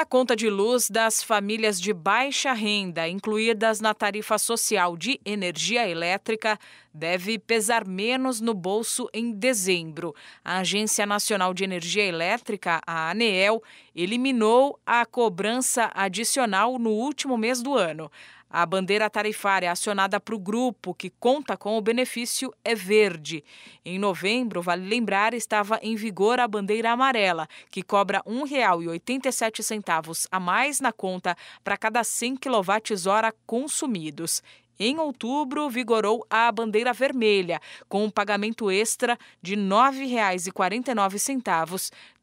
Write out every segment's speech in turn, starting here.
A conta de luz das famílias de baixa renda, incluídas na tarifa social de energia elétrica, deve pesar menos no bolso em dezembro. A Agência Nacional de Energia Elétrica, a ANEEL, eliminou a cobrança adicional no último mês do ano. A bandeira tarifária acionada para o grupo que conta com o benefício é verde. Em novembro, vale lembrar, estava em vigor a bandeira amarela, que cobra R$ 1,87 a mais na conta para cada 100 kWh consumidos. Em outubro, vigorou a bandeira vermelha, com um pagamento extra de R$ 9,49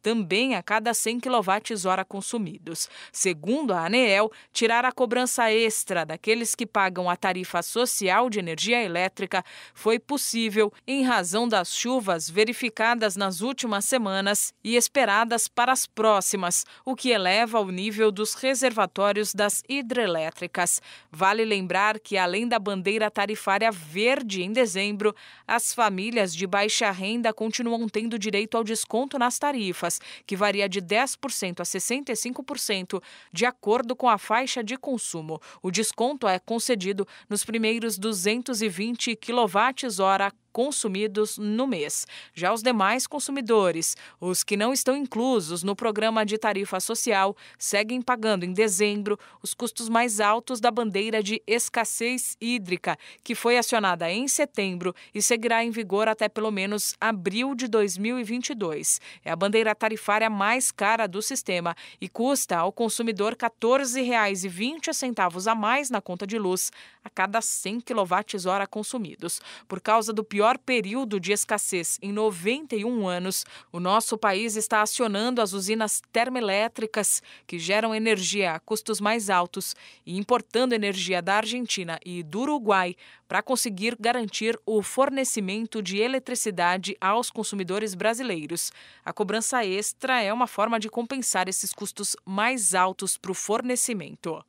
também a cada 100 kWh consumidos. Segundo a Aneel, tirar a cobrança extra daqueles que pagam a tarifa social de energia elétrica foi possível em razão das chuvas verificadas nas últimas semanas e esperadas para as próximas, o que eleva o nível dos reservatórios das hidrelétricas. Vale lembrar que, além da bandeira tarifária verde em dezembro, as famílias de baixa renda continuam tendo direito ao desconto nas tarifas que varia de 10% a 65%, de acordo com a faixa de consumo. O desconto é concedido nos primeiros 220 kWh consumidos no mês. Já os demais consumidores, os que não estão inclusos no programa de tarifa social, seguem pagando em dezembro os custos mais altos da bandeira de escassez hídrica, que foi acionada em setembro e seguirá em vigor até pelo menos abril de 2022. É a bandeira tarifária mais cara do sistema e custa ao consumidor R$ 14,20 a mais na conta de luz a cada 100 kWh consumidos. Por causa do pior pior período de escassez em 91 anos, o nosso país está acionando as usinas termoelétricas, que geram energia a custos mais altos, e importando energia da Argentina e do Uruguai para conseguir garantir o fornecimento de eletricidade aos consumidores brasileiros. A cobrança extra é uma forma de compensar esses custos mais altos para o fornecimento.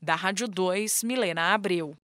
Da Rádio 2, Milena Abreu.